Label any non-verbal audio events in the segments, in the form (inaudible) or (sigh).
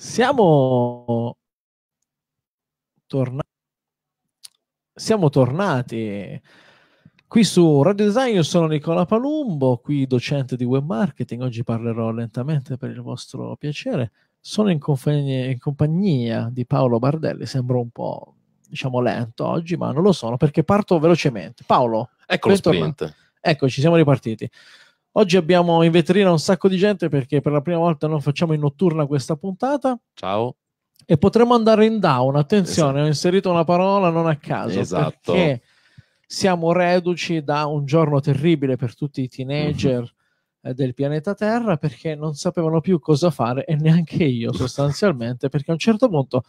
Siamo tornati. Siamo tornati. Qui su Radio Design io sono Nicola Palumbo, qui docente di web marketing, oggi parlerò lentamente per il vostro piacere. Sono in, compagnia, in compagnia di Paolo Bardelli, sembro un po' diciamo lento oggi, ma non lo sono perché parto velocemente. Paolo, ecco lo sprint. Eccoci, siamo ripartiti. Oggi abbiamo in vetrina un sacco di gente perché per la prima volta non facciamo in notturna questa puntata. Ciao. E potremmo andare in down. Attenzione, esatto. ho inserito una parola non a caso. Esatto. Perché siamo reduci da un giorno terribile per tutti i teenager. Mm-hmm del pianeta Terra perché non sapevano più cosa fare e neanche io sostanzialmente (laughs) perché a un certo punto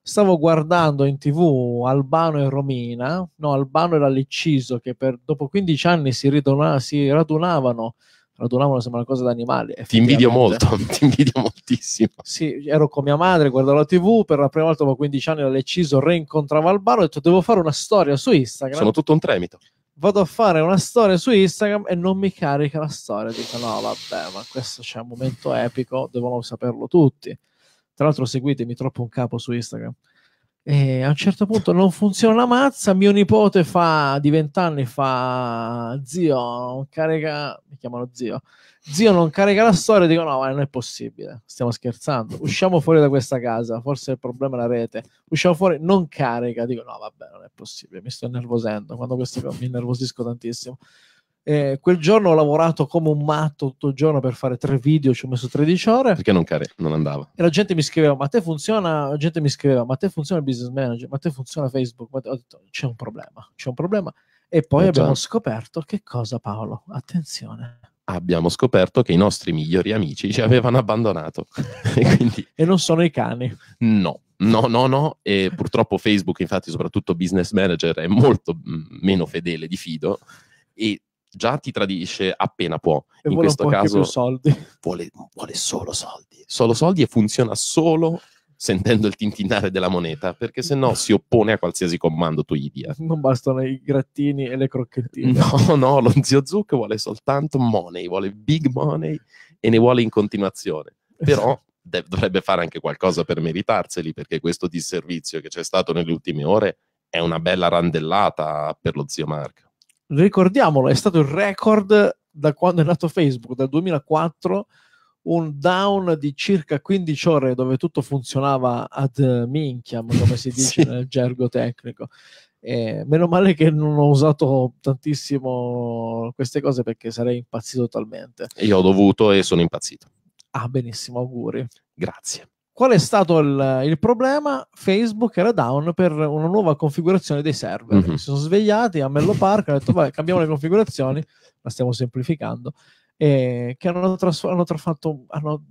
stavo guardando in tv Albano e Romina no Albano era l'ecciso che per, dopo 15 anni si, ridona, si radunavano radunavano sembra una cosa da animali. Ti invidio molto, (laughs) ti invidio moltissimo. Sì, ero con mia madre, guardavo la tv, per la prima volta dopo 15 anni l'ho deciso, al bar. ho detto devo fare una storia su Instagram. Sono tutto un tremito vado a fare una storia su Instagram e non mi carica la storia. Dico, no, vabbè, ma questo c'è un momento epico, devono saperlo tutti. Tra l'altro seguitemi troppo un capo su Instagram. E a un certo punto non funziona la mazza. Mio nipote fa di vent'anni fa zio, non carica. Mi chiamano zio. Zio non carica la storia. Dico: No, ma non è possibile. Stiamo scherzando. Usciamo fuori da questa casa. Forse il problema è la rete. Usciamo fuori, non carica. Dico: No, vabbè, non è possibile. Mi sto innervosendo. Quando questo mi innervosisco tantissimo. Eh, quel giorno ho lavorato come un matto tutto il giorno per fare tre video, ci ho messo 13 ore. Perché non, care, non andava? E la gente mi scriveva, ma te funziona? La gente mi scriveva, ma te funziona il business manager? Ma te funziona Facebook? Te... Ho detto, c'è un problema, c'è un problema. E poi eh abbiamo scoperto che cosa, Paolo? Attenzione. Abbiamo scoperto che i nostri migliori amici ci avevano abbandonato. (laughs) e, quindi... e non sono i cani. No. No, no, no, e purtroppo Facebook, infatti, soprattutto business manager, è molto mm, meno fedele di Fido e già ti tradisce appena può. E in questo caso (laughs) vuole, vuole, solo soldi. Solo soldi e funziona solo sentendo il tintinnare della moneta, perché se no (laughs) si oppone a qualsiasi comando tu gli dia. Non bastano i grattini e le crocchettine. No, no, lo zio Zuc vuole soltanto money, vuole big money e ne vuole in continuazione. Però dovrebbe fare anche qualcosa per meritarseli, perché questo disservizio che c'è stato nelle ultime ore è una bella randellata per lo zio Marco ricordiamolo, è stato il record da quando è nato Facebook, dal 2004, un down di circa 15 ore dove tutto funzionava ad eh, minchiam, come si (laughs) dice sì. nel gergo tecnico. Eh, meno male che non ho usato tantissimo queste cose perché sarei impazzito totalmente. Io ho dovuto e sono impazzito. Ah, benissimo, auguri. Grazie. Qual è stato il, il, problema? Facebook era down per una nuova configurazione dei server. Mm-hmm. Si sono svegliati a Mello Park, hanno detto vabbè, cambiamo le configurazioni, la stiamo semplificando, e che hanno, tras- hanno, trafatto, hanno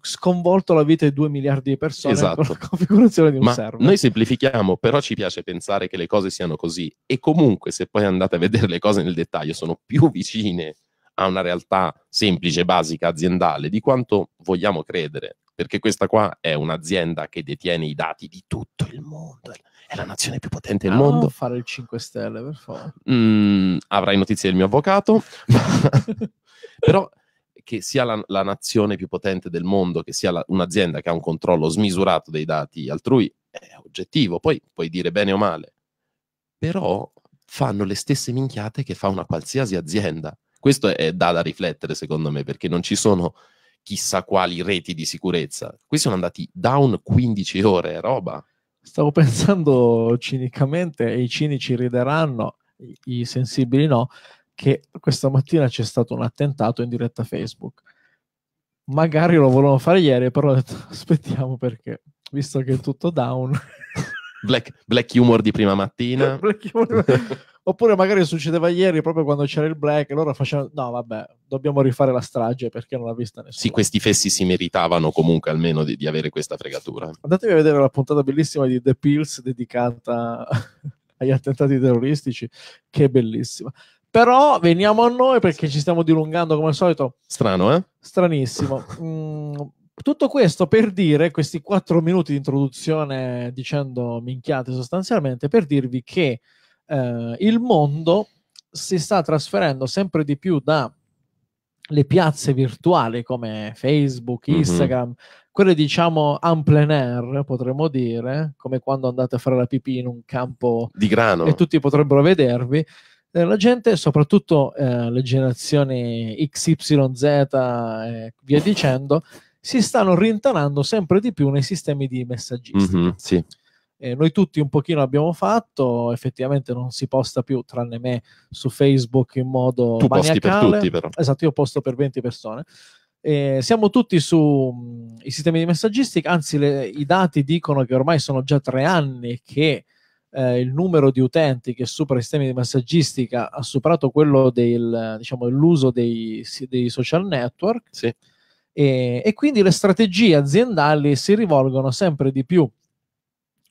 sconvolto la vita di 2 miliardi di persone esatto. con la esatto. configurazione di un Ma server. Noi semplifichiamo, però ci piace pensare che le cose siano così e comunque se poi andate a vedere le cose nel dettaglio sono più (laughs) vicine a una realtà semplice, basica, aziendale di quanto vogliamo credere perché questa qua è un'azienda che detiene i dati di tutto il mondo. È la nazione più potente del ah, mondo. Non fare il 5 Stelle, per favore. Mm, avrai notizie del mio avvocato, (laughs) però che sia la, la, nazione più potente del mondo, che sia la, un'azienda che ha un controllo smisurato dei dati altrui, è oggettivo. Poi puoi dire bene o male, però fanno le stesse minchiate che fa una qualsiasi azienda. Questo è, è da, da riflettere, secondo me, perché non ci sono chissà quali reti di sicurezza. Qui sono andati down 15 ore, roba. Stavo (laughs) pensando cinicamente, e i cinici rideranno, i sensibili no, che questa mattina c'è stato un attentato in diretta Facebook. Magari lo volevano fare ieri, però ho detto (laughs) aspettiamo perché, visto che è tutto down. Black, black humor di prima mattina. (laughs) black humor. Oppure magari succedeva ieri proprio quando c'era il black, e loro facevano no, vabbè, dobbiamo rifare la strage perché non l'ha vista nessuno. Sì, questi fessi si meritavano comunque almeno di, di avere questa fregatura. Andatevi a vedere la puntata bellissima di The Pills dedicata (laughs) agli attentati terroristici, che bellissima. Però veniamo a noi perché ci stiamo dilungando come al solito. Strano, eh? Stranissimo. mm, tutto questo per dire, questi quattro minuti di introduzione dicendo minchiate sostanzialmente, per dirvi che eh, il mondo si sta trasferendo sempre di più dalle piazze virtuali come Facebook, mhm. Instagram, mm-hmm. quelle diciamo en plein air, potremmo dire, come quando andate a fare la pipì in un campo di grano e tutti potrebbero vedervi, eh, la gente, soprattutto eh, le generazioni XYZ e via dicendo, si stanno rintanando sempre di più nei sistemi di messaggistica. Mm-hmm, sì eh, noi tutti un pochino l'abbiamo fatto, effettivamente non si posta più, tranne me, su Facebook in modo tu maniacale. posti per tutti però. Esatto, io posto per 20 persone. Eh, siamo tutti sui mm, sistemi di messaggistica, anzi le, i dati dicono che ormai sono già tre anni che eh, il numero di utenti che supera i sistemi di messaggistica ha superato quello del, diciamo, dell'uso dei, dei, social network sì. e, e quindi le strategie aziendali si rivolgono sempre di più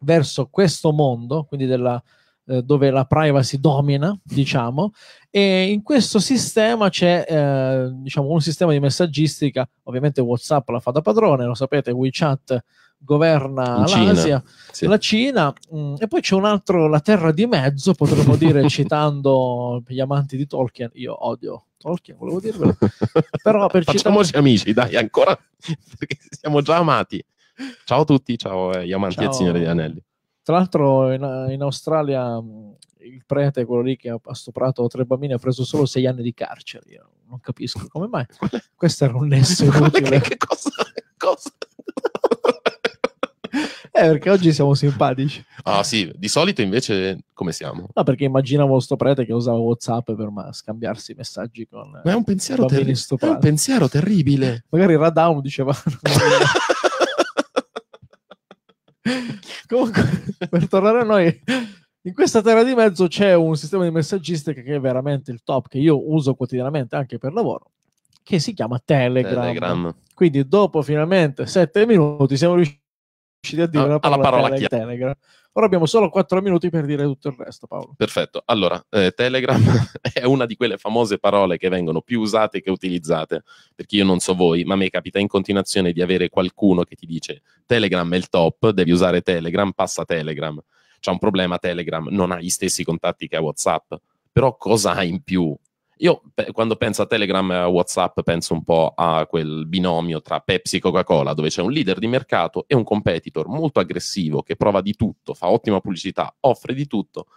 verso questo mondo, quindi della, eh, dove la privacy domina, diciamo, e in questo sistema c'è eh, diciamo, un sistema di messaggistica, ovviamente WhatsApp la fa da padrone, lo sapete, WeChat governa Cina, l'Asia, sì. la Cina, mh, mm, e poi c'è un altro, la terra di mezzo, potremmo dire, (laughs) citando gli amanti di Tolkien, io odio Tolkien, volevo dirvelo. (laughs) Però per Facciamoci citare... amici, dai, ancora, (laughs) perché siamo già amati. Ciao a tutti, ciao eh, gli ciao. del Signore degli Anelli. Tra l'altro in, in Australia mm, il prete, quello lì che ha stuprato tre bambini, ha preso solo sei anni di carcere. Io non capisco come mai. (laughs) Questo era un nesso (laughs) inutile. che, che cosa? cosa? (laughs) Eh, perché oggi siamo simpatici. Ah, sì, di solito invece come siamo? No, perché immaginavo sto prete che usava WhatsApp per ma, scambiarsi messaggi con. Ma è un pensiero, terri- è un pensiero terribile. Magari Radown diceva. (laughs) Comunque, per tornare a noi, in questa terra di mezzo c'è un sistema di messaggistica che è veramente il top, che io uso quotidianamente anche per lavoro, che si chiama Telegram. Telegram. Quindi dopo finalmente sette minuti siamo riusciti riusciti a dire ah, no, la parola, parola tele- Telegram. Ora abbiamo solo 4 minuti per dire tutto il resto, Paolo. Perfetto. Allora, eh, Telegram (laughs) è una di quelle famose parole che vengono più usate che utilizzate, perché io non so voi, ma a me capita in continuazione di avere qualcuno che ti dice Telegram è il top, devi usare Telegram, passa Telegram. C'è un problema Telegram, non ha gli stessi contatti che ha WhatsApp, però cosa ha in più? Io pe- quando penso a Telegram e a WhatsApp penso un po' a quel binomio tra Pepsi e Coca-Cola, dove c'è un leader di mercato e un competitor molto aggressivo che prova di tutto, fa ottima pubblicità, offre di tutto,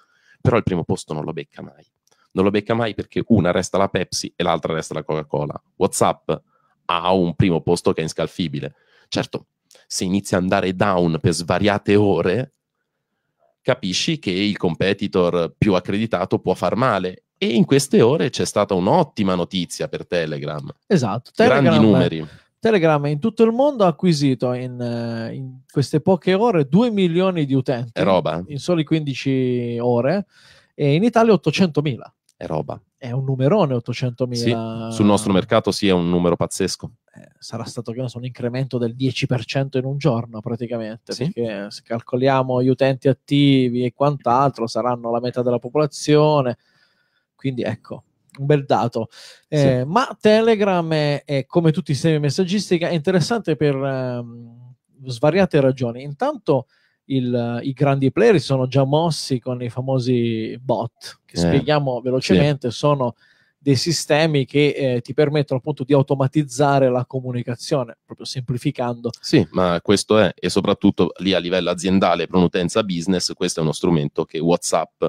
però il primo posto non lo becca mai. Non lo becca mai perché una resta la Pepsi e l'altra resta la Coca-Cola. WhatsApp ha un primo posto che è inscalfibile. Certo, se inizia ad andare down per svariate ore, capisci che il competitor più accreditato può far male e in queste ore c'è stata un'ottima notizia per Telegram. Esatto, Telegram, grandi numeri. Telegram in tutto il mondo ha acquisito in, eh, in queste poche ore 2 milioni di utenti. È roba. Eh? In soli 15 ore. E in Italia 800 mila. È roba. È un numerone 800 mila. Sì, sul nostro mercato sì, è un numero pazzesco. Eh, sarà stato so, un incremento del 10% in un giorno praticamente. Sì. Perché se calcoliamo gli utenti attivi e quant'altro, saranno la metà della popolazione quindi ecco, un bel dato. Eh, sì. Ma Telegram, è, è, come tutti i sistemi messaggistica, è interessante per um, svariate ragioni. Intanto il, i grandi player sono già mossi con i famosi bot, che eh. spieghiamo velocemente, sì. sono dei sistemi che eh, ti permettono appunto di automatizzare la comunicazione, proprio semplificando. Sì, ma questo è, e soprattutto lì a livello aziendale, per un'utenza business, questo è uno strumento che WhatsApp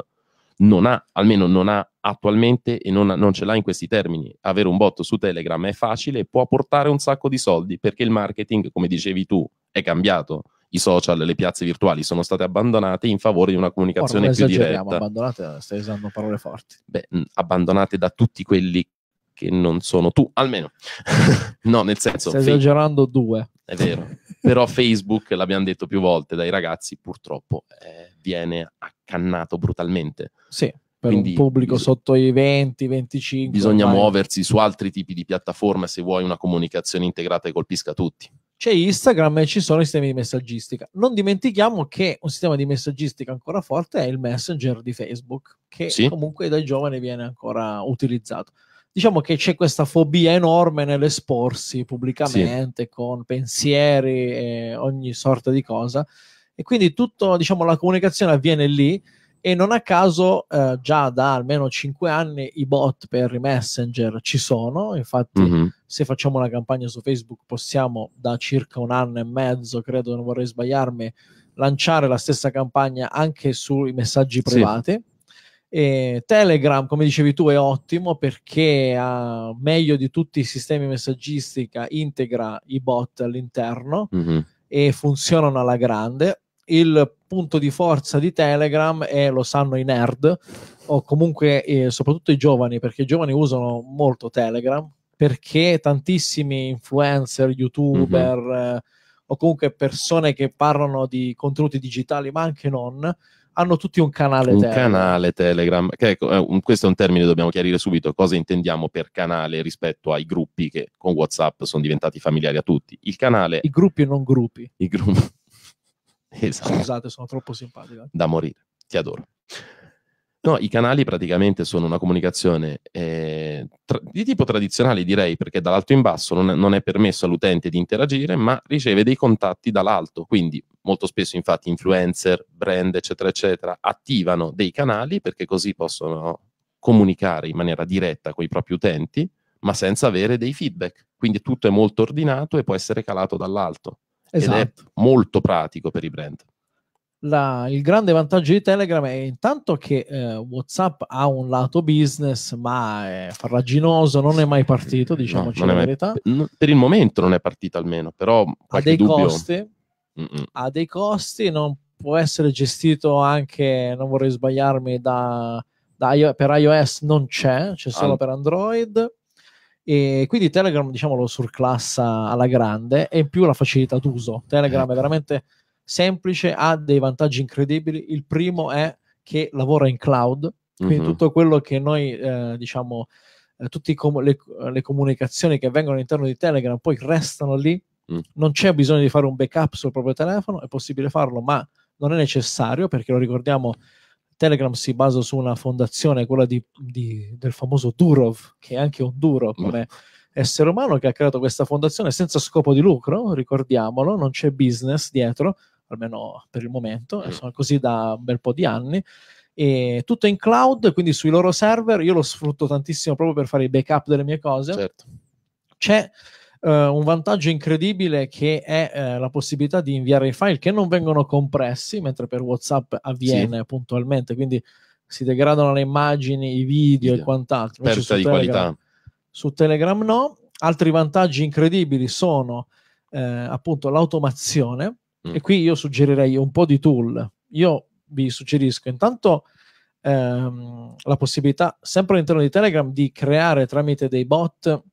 non ha, almeno non ha attualmente e non, non, ce l'ha in questi termini. Avere un botto su Telegram è facile, può portare un sacco di soldi perché il marketing, come dicevi tu, è cambiato. I social, le piazze virtuali sono state abbandonate in favore di una comunicazione Ormai più diretta. Abbandonate, stai usando parole forti. Beh, abbandonate da tutti quelli che non sono tu, almeno. (laughs) no, nel senso... Stai esagerando due. È vero però Facebook, l'abbiamo detto più volte dai ragazzi, purtroppo eh, viene accannato brutalmente. Sì, per Quindi un pubblico bis- sotto i 20, 25. Bisogna ormai. muoversi su altri tipi di piattaforme se vuoi una comunicazione integrata che colpisca tutti. C'è Instagram e ci sono i sistemi di messaggistica. Non dimentichiamo che un sistema di messaggistica ancora forte è il Messenger di Facebook, che sì. comunque dai giovani viene ancora utilizzato diciamo che c'è questa fobia enorme nell'esporsi pubblicamente sì. con pensieri e ogni sorta di cosa e quindi tutta diciamo, la comunicazione avviene lì e non a caso eh, già da almeno 5 anni i bot per i messenger ci sono infatti mm-hmm. se facciamo una campagna su facebook possiamo da circa un anno e mezzo credo non vorrei sbagliarmi lanciare la stessa campagna anche sui messaggi privati sì. E Telegram, come dicevi tu, è ottimo perché ha, meglio di tutti i sistemi messaggistica integra i bot all'interno mm-hmm. e funzionano alla grande. Il punto di forza di Telegram è, lo sanno i nerd, o comunque eh, soprattutto i giovani, perché i giovani usano molto Telegram, perché tantissimi influencer, youtuber mm-hmm. eh, o comunque persone che parlano di contenuti digitali, ma anche non, hanno tutti un canale un Telegram. canale Telegram, che ecco, questo è un termine dobbiamo chiarire subito, cosa intendiamo per canale rispetto ai gruppi che con WhatsApp sono diventati familiari a tutti. Il canale... I gruppi e non gruppi. I gruppi. (laughs) esatto. Scusate, sono troppo simpatico. Eh. Da morire, ti adoro. No, i canali praticamente sono una comunicazione eh, tra- di tipo tradizionale direi, perché dall'alto in basso non, non è permesso all'utente di interagire, ma riceve dei contatti dall'alto, quindi molto spesso infatti influencer, brand, eccetera, eccetera, attivano dei canali perché così possono comunicare in maniera diretta con i propri utenti, ma senza avere dei feedback. Quindi tutto è molto ordinato e può essere calato dall'alto. Esatto. Ed è esatto. molto pratico per i brand la, il grande vantaggio di Telegram è intanto che eh, WhatsApp ha un lato business, ma è farraginoso, non è mai partito, diciamoci no, la mai, verità. per il momento non è partito almeno, però ha dei costi. Ha dei costi, non può essere gestito anche, non vorrei sbagliarmi, da, da, per iOS non c'è, c'è solo ah. per Android. E quindi Telegram, diciamo, lo surclassa alla grande e in più la facilità d'uso. Telegram eh. è ecco. veramente semplice ha dei vantaggi incredibili. Il primo è che lavora in cloud, quindi uh-huh. tutto quello che noi eh, diciamo, eh, tutte com- le, le, comunicazioni che vengono all'interno di Telegram poi restano lì. Mm. Non c'è bisogno di fare un backup sul proprio telefono, è possibile farlo, ma non è necessario perché lo ricordiamo. Telegram si basa su una fondazione, quella di, di, del famoso Durov, che è anche un duro mm. come essere umano che ha creato questa fondazione senza scopo di lucro, ricordiamolo, non c'è business dietro, almeno per il momento, mm. sono così da un bel po' di anni. E tutto in cloud, quindi sui loro server, io lo sfrutto tantissimo proprio per fare i backup delle mie cose. Certo. C'è uh, un vantaggio incredibile che è uh, la possibilità di inviare i file che non vengono compressi, mentre per WhatsApp avviene sì. puntualmente, quindi si degradano le immagini, i video sì. e quant'altro. Persa di Telegram, qualità. Su Telegram no. Altri vantaggi incredibili sono eh, appunto l'automazione, Mm. E qui io suggerirei un po' di tool. Io vi suggerisco intanto ehm, la possibilità, sempre all'interno di Telegram, di creare tramite dei bot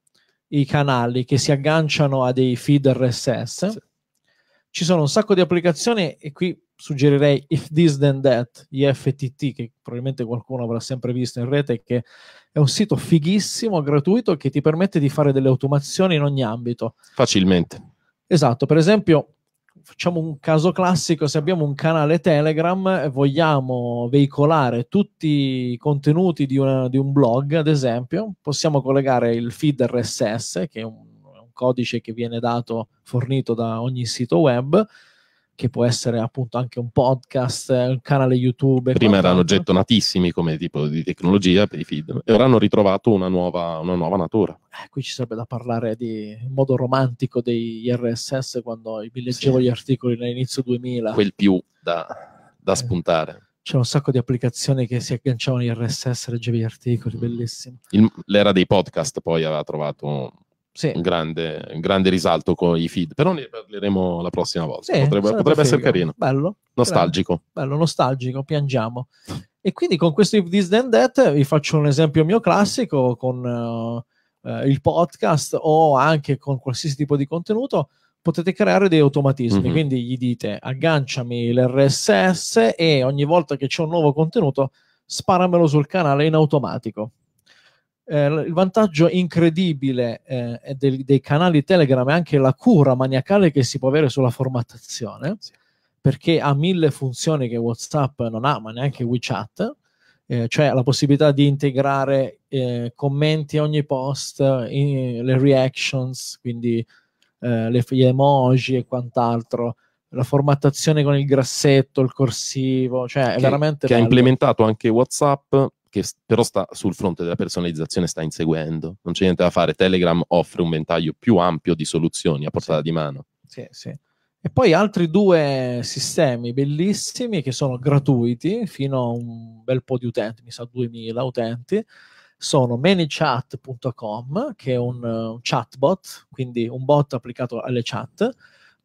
i canali che si agganciano a dei feed RSS. Sì. Ci sono un sacco di applicazioni e qui suggerirei If This Then That, IFTT, che probabilmente qualcuno avrà sempre visto in rete, che è un sito fighissimo, gratuito, che ti permette di fare delle automazioni in ogni ambito. Facilmente. Esatto, per esempio facciamo un caso classico, se abbiamo un canale Telegram e vogliamo veicolare tutti i contenuti di, una, di un blog, ad esempio, possiamo collegare il feed RSS, che è un, un codice che viene dato, fornito da ogni sito web, che può essere appunto anche un podcast, eh, un canale YouTube. Prima erano oggetto natissimi come tipo di tecnologia per i feed e ora hanno ritrovato una nuova, una nuova natura. Eh, qui ci sarebbe da parlare di in modo romantico degli RSS quando mi leggevo sì. gli articoli all'inizio 2000. Quel più da, da eh. spuntare c'era un sacco di applicazioni che si agganciavano in RSS, leggevi gli articoli, bellissimi. l'era dei podcast poi aveva trovato sì. un, grande, un, grande, risalto con i feed, però ne parleremo la prossima volta. Sì, potrebbe, potrebbe essere carino. Bello. Nostalgico. Bello, nostalgico, piangiamo. e quindi con questo If This Then That vi faccio un esempio mio classico con uh, il podcast o anche con qualsiasi tipo di contenuto potete creare dei automatismi. Mm-hmm. Quindi gli dite agganciami l'RSS e ogni volta che c'è un nuovo contenuto sparamelo sul canale in automatico. Eh, il vantaggio incredibile eh, dei, dei, canali Telegram è anche la cura maniacale che si può avere sulla formattazione, sì. perché ha mille funzioni che WhatsApp non ha, ma neanche WeChat, eh, cioè la possibilità di integrare eh, commenti a ogni post, in, le reactions, quindi eh, le, gli emoji e quant'altro la formattazione con il grassetto, il corsivo, cioè che, veramente... Che bello. ha implementato anche WhatsApp che però sta sul fronte della personalizzazione sta inseguendo. Non c'è niente da fare, Telegram offre un ventaglio più ampio di soluzioni a portata sì. di mano. Sì, sì. E poi altri due sistemi bellissimi che sono gratuiti fino a un bel po' di utenti, mi sa 2000 utenti, sono manychat.com che è un, un chatbot, quindi un bot applicato alle chat,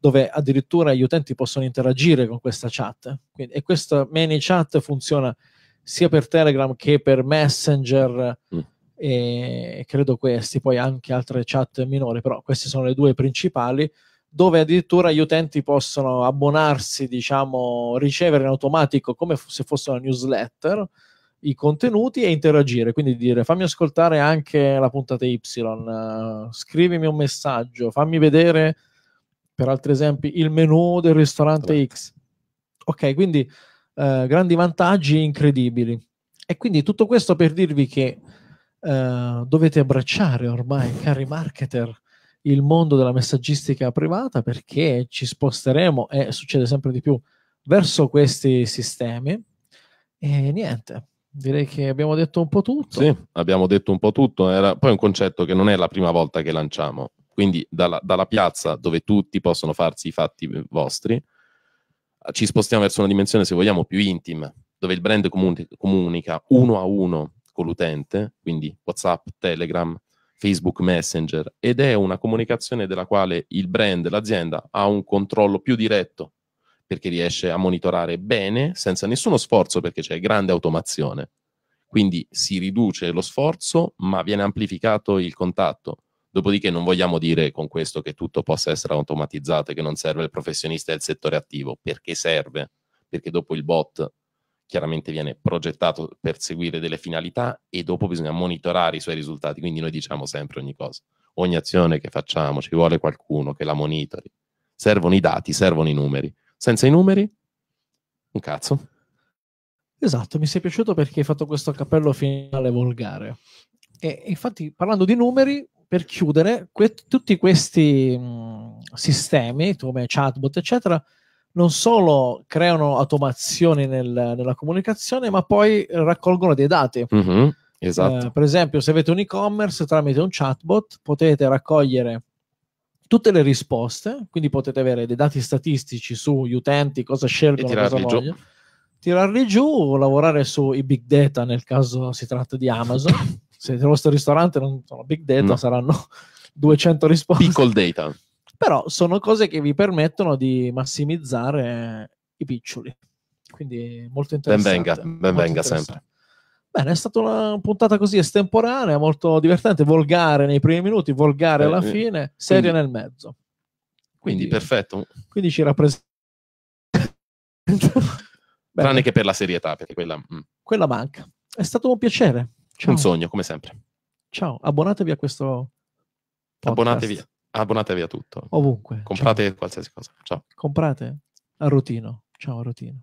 dove addirittura gli utenti possono interagire con questa chat. Quindi, e questo ManyChat funziona sia per Telegram che per Messenger mm. e credo questi, poi anche altre chat minori, però queste sono le due principali dove addirittura gli utenti possono abbonarsi, diciamo, ricevere in automatico come f- se fosse una newsletter i contenuti e interagire, quindi dire fammi ascoltare anche la puntata Y, uh, scrivimi un messaggio, fammi vedere per altri esempi il menu del ristorante X. Ok, quindi eh, grandi vantaggi incredibili. E quindi tutto questo per dirvi che eh, dovete abbracciare ormai, cari marketer, il mondo della messaggistica privata perché ci sposteremo e succede sempre di più verso questi sistemi. E niente, direi che abbiamo detto un po' tutto. Sì, abbiamo detto un po' tutto. Era poi un concetto che non è la prima volta che lanciamo. Quindi dalla, dalla piazza dove tutti possono farsi i fatti eh, vostri ci spostiamo verso una dimensione, se vogliamo, più intima, dove il brand comuni- comunica uno a uno con l'utente, quindi WhatsApp, Telegram, Facebook Messenger, ed è una comunicazione della quale il brand, l'azienda, ha un controllo più diretto, perché riesce a monitorare bene, senza nessuno sforzo, perché c'è grande automazione. Quindi si riduce lo sforzo, ma viene amplificato il contatto Dopodiché non vogliamo dire con questo che tutto possa essere automatizzato e che non serve il professionista del settore attivo, perché serve, perché dopo il bot chiaramente viene progettato per seguire delle finalità e dopo bisogna monitorare i suoi risultati, quindi noi diciamo sempre ogni cosa, ogni azione che facciamo ci vuole qualcuno che la monitori, servono i dati, servono i numeri, senza i numeri un cazzo. Esatto, mi sei piaciuto perché hai fatto questo cappello finale volgare. E infatti, parlando di numeri, per chiudere, que- tutti questi mh, mm, sistemi, come chatbot, eccetera, non solo creano automazioni nel, nella comunicazione, ma poi raccolgono dei dati. Mm-hmm, eh, esatto. Eh, per esempio, se avete un e-commerce tramite un chatbot, potete raccogliere tutte le risposte, quindi potete avere dei dati statistici sugli utenti, cosa scelgono, cosa vogliono. Giù. Tirarli giù, lavorare sui big data nel caso si tratta di Amazon. (laughs) se nello vostro ristorante non sono big data, no. saranno 200 (laughs) risposte. Piccol data. Però sono cose che vi permettono di massimizzare i piccioli. Quindi molto interessante. Benvenga, venga, sempre. Bene, è stata una puntata così estemporanea, molto divertente, volgare nei primi minuti, volgare eh, alla eh, fine, seria nel mezzo. Quindi, quindi, perfetto. Quindi ci rappresenta. (laughs) Tranne che per la serietà, perché quella... Mm. Quella manca. È stato un piacere. Ciao. Un sogno, come sempre. Ciao, abbonatevi a questo podcast. Abbonatevi, abbonatevi a tutto. Ovunque. Comprate ciao. qualsiasi cosa. Ciao. Comprate a Rotino. Ciao a Rotino.